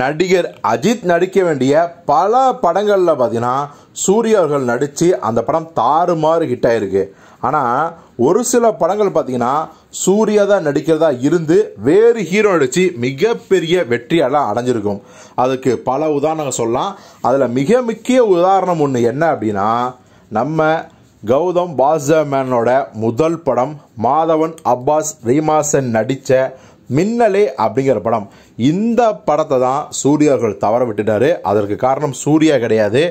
நடிகர் அஜித் நடிக்க வேண்டிய பல படங்களில் பார்த்தீங்கன்னா சூர்யா அவர்கள் நடித்து அந்த படம் தாறுமாறு ஹிட் ஆயிருக்கு ஆனால் ஒரு சில படங்கள் பார்த்தீங்கன்னா சூர்யா தான் நடிக்கிறதா இருந்து வேறு ஹீரோ நடித்து மிகப்பெரிய வெற்றியெல்லாம் அடைஞ்சிருக்கும் அதுக்கு பல உதாரணங்கள் சொல்லலாம் அதில் மிக முக்கிய உதாரணம் ஒன்று என்ன அப்படின்னா நம்ம கௌதம் பாஸ்மேனோட முதல் படம் மாதவன் அப்பாஸ் ரீமாசன் நடித்த மின்னலே அப்படிங்கிற படம் இந்த படத்தை தான் சூர்யாவர்கள் தவற விட்டுட்டாரு அதற்கு காரணம் சூர்யா கிடையாது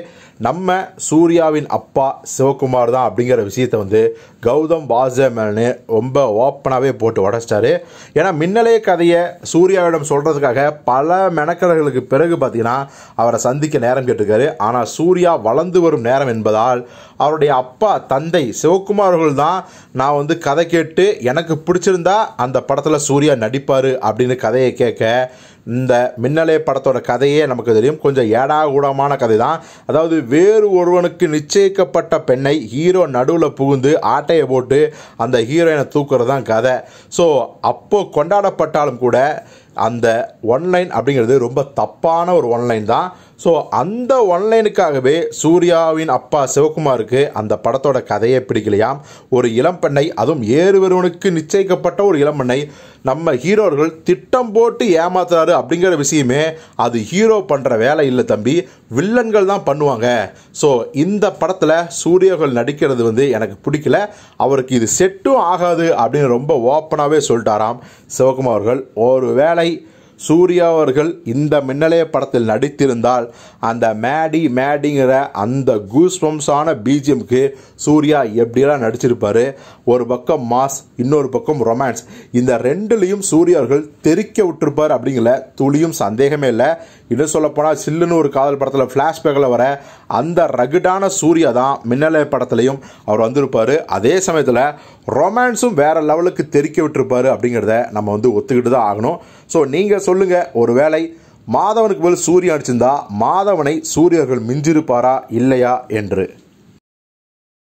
நம்ம சூர்யாவின் அப்பா சிவகுமார் தான் அப்படிங்கிற விஷயத்தை வந்து கௌதம் வாசமேல்னு ரொம்ப ஓப்பனாகவே போட்டு உடச்சிட்டாரு ஏன்னா மின்னலே கதையை சூர்யாவிடம் சொல்கிறதுக்காக பல மெனக்கடல்களுக்கு பிறகு பார்த்தீங்கன்னா அவரை சந்திக்க நேரம் கேட்டிருக்காரு ஆனால் சூர்யா வளர்ந்து வரும் நேரம் என்பதால் அவருடைய அப்பா தந்தை சிவகுமார்கள் தான் நான் வந்து கதை கேட்டு எனக்கு பிடிச்சிருந்தா அந்த படத்தில் சூர்யா நடி நடிப்பார் அப்படின்னு கதையை கேட்க இந்த மின்னலே படத்தோட கதையே நமக்கு தெரியும் கொஞ்சம் ஏடாகூடமான கதை தான் அதாவது வேறு ஒருவனுக்கு நிச்சயிக்கப்பட்ட பெண்ணை ஹீரோ நடுவில் புகுந்து ஆட்டையை போட்டு அந்த ஹீரோயினை தூக்குறது தான் கதை ஸோ அப்போது கொண்டாடப்பட்டாலும் கூட அந்த ஒன்லைன் அப்படிங்கிறது ரொம்ப தப்பான ஒரு ஒன்லைன் தான் ஸோ அந்த ஒன்லைனுக்காகவே சூர்யாவின் அப்பா சிவகுமாருக்கு அந்த படத்தோட கதையை பிடிக்கலையாம் ஒரு இளம்பெண்ணை அதுவும் ஏறுவருவனுக்கு நிச்சயிக்கப்பட்ட ஒரு இளம்பெண்ணை நம்ம ஹீரோர்கள் திட்டம் போட்டு ஏமாத்துறாரு பண்ணுறாரு அப்படிங்கிற விஷயமே அது ஹீரோ பண்ணுற வேலை இல்லை தம்பி வில்லன்கள் தான் பண்ணுவாங்க ஸோ இந்த படத்தில் சூரியகல் நடிக்கிறது வந்து எனக்கு பிடிக்கல அவருக்கு இது செட்டும் ஆகாது அப்படின்னு ரொம்ப ஓப்பனாகவே சொல்லிட்டாராம் சிவகுமார் அவர்கள் ஒரு வேலை சூர்யா அவர்கள் இந்த மின்னலைய படத்தில் நடித்திருந்தால் அந்த மேடி மேடிங்கிற அந்த கூஸ்வம்சான பிஜிஎம்க்கு சூர்யா எப்படியெல்லாம் நடிச்சிருப்பாரு ஒரு பக்கம் மாஸ் இன்னொரு பக்கம் ரொமான்ஸ் இந்த ரெண்டுலேயும் சூர்யாவர்கள் தெரிக்க விட்டுருப்பார் அப்படிங்கிற துளியும் சந்தேகமே இல்லை இன்னும் சொல்லப்போனால் சில்லுன்னு ஒரு காதல் படத்தில் ஃப்ளாஷ்பேக்கில் வர அந்த ரகுடான சூர்யா தான் மின்னலைய படத்துலையும் அவர் வந்திருப்பார் அதே சமயத்தில் ரொமான்ஸும் வேறு லெவலுக்கு தெரிக்க விட்டுருப்பார் அப்படிங்கிறத நம்ம வந்து ஒத்துக்கிட்டு தான் ஆகணும் ஸோ நீங்கள் சொல்லுங்க ஒரு மாதவனுக்கு மேல் சூரியன் அடிச்சிருந்தா மாதவனை சூரியர்கள் மிஞ்சிருப்பாரா இல்லையா என்று